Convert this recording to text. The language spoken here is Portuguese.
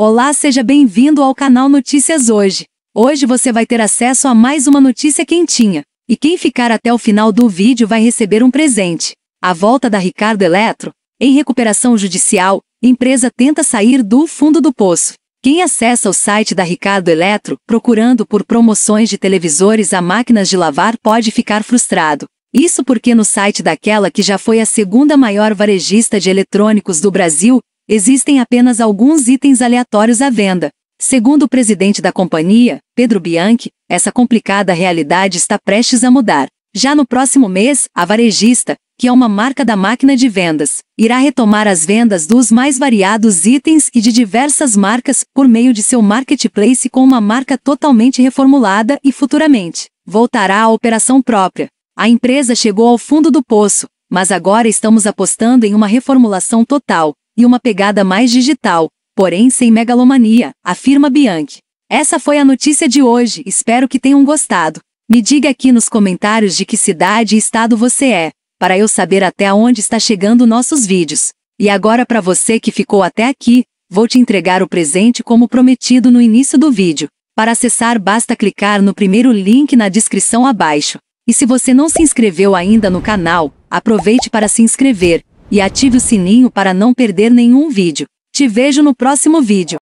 Olá, seja bem-vindo ao canal Notícias Hoje. Hoje você vai ter acesso a mais uma notícia quentinha. E quem ficar até o final do vídeo vai receber um presente. A volta da Ricardo Eletro. Em recuperação judicial, empresa tenta sair do fundo do poço. Quem acessa o site da Ricardo Eletro procurando por promoções de televisores a máquinas de lavar pode ficar frustrado. Isso porque no site daquela que já foi a segunda maior varejista de eletrônicos do Brasil, existem apenas alguns itens aleatórios à venda. Segundo o presidente da companhia, Pedro Bianchi, essa complicada realidade está prestes a mudar. Já no próximo mês, a Varejista, que é uma marca da máquina de vendas, irá retomar as vendas dos mais variados itens e de diversas marcas por meio de seu marketplace com uma marca totalmente reformulada e futuramente voltará à operação própria. A empresa chegou ao fundo do poço, mas agora estamos apostando em uma reformulação total e uma pegada mais digital, porém sem megalomania, afirma Bianchi. Essa foi a notícia de hoje, espero que tenham gostado. Me diga aqui nos comentários de que cidade e estado você é, para eu saber até onde está chegando nossos vídeos. E agora para você que ficou até aqui, vou te entregar o presente como prometido no início do vídeo. Para acessar basta clicar no primeiro link na descrição abaixo. E se você não se inscreveu ainda no canal, Aproveite para se inscrever e ative o sininho para não perder nenhum vídeo. Te vejo no próximo vídeo.